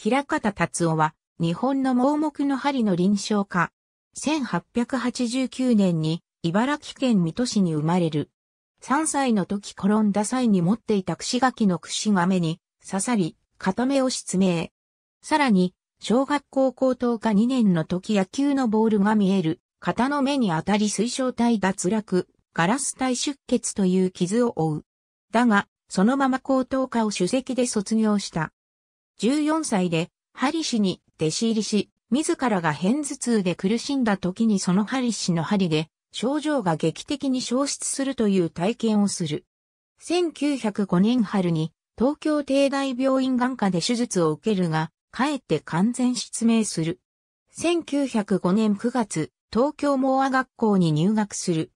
平方達夫は、日本の盲目の針の臨床家。1889年に、茨城県水戸市に生まれる。3歳の時転んだ際に持っていた串柿の串が目に刺さり、片目を失明。さらに、小学校高等科2年の時野球のボールが見える、肩の目に当たり水晶体脱落、ガラス体出血という傷を負う。だが、そのまま高等科を主席で卒業した。14歳で、ハリ氏に弟子入りし、自らが偏頭痛で苦しんだ時にそのハリ氏の針で、症状が劇的に消失するという体験をする。1905年春に、東京帝大病院眼科で手術を受けるが、かえって完全失明する。1905年9月、東京盲ア学校に入学する。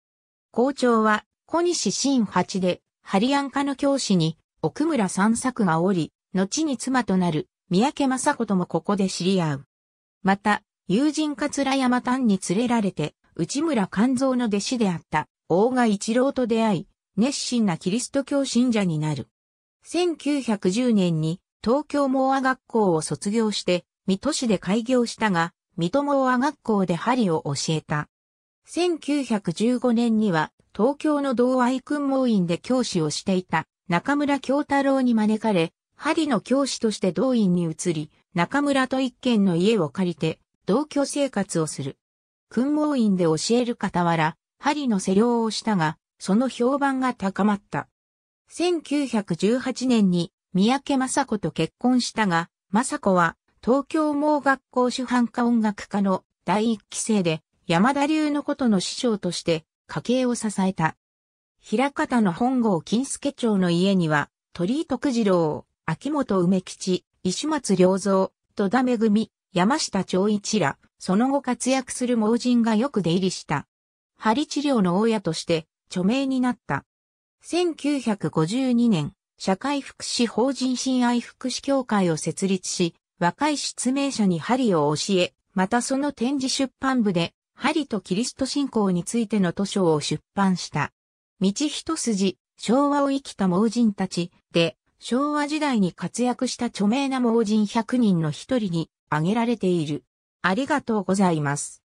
校長は小西新八で、ハリアン科の教師に奥村三作がおり、後に妻となる三宅雅子ともここで知り合う。また、友人桂山丹に連れられて、内村勘蔵の弟子であった大賀一郎と出会い、熱心なキリスト教信者になる。1910年に東京モア学校を卒業して、水戸市で開業したが、水戸モア学校で針を教えた。1915年には東京の同愛訓網院で教師をしていた中村京太郎に招かれ、針の教師として同院に移り、中村と一軒の家を借りて、同居生活をする。訓蒙院で教える傍ら、針の施療をしたが、その評判が高まった。1918年に、三宅雅子と結婚したが、雅子は、東京盲学校主犯科音楽科の第一期生で、山田流のことの師匠として、家計を支えた。平方の本郷金助町の家には、鳥居徳次郎、秋元梅吉、石松良三、戸田恵、山下長一ら、その後活躍する盲人がよく出入りした。針治療の親として著名になった。1952年、社会福祉法人親愛福祉協会を設立し、若い失明者に針を教え、またその展示出版部で、針とキリスト信仰についての図書を出版した。道一筋、昭和を生きた盲人たちで、昭和時代に活躍した著名な盲人100人の一人に挙げられている。ありがとうございます。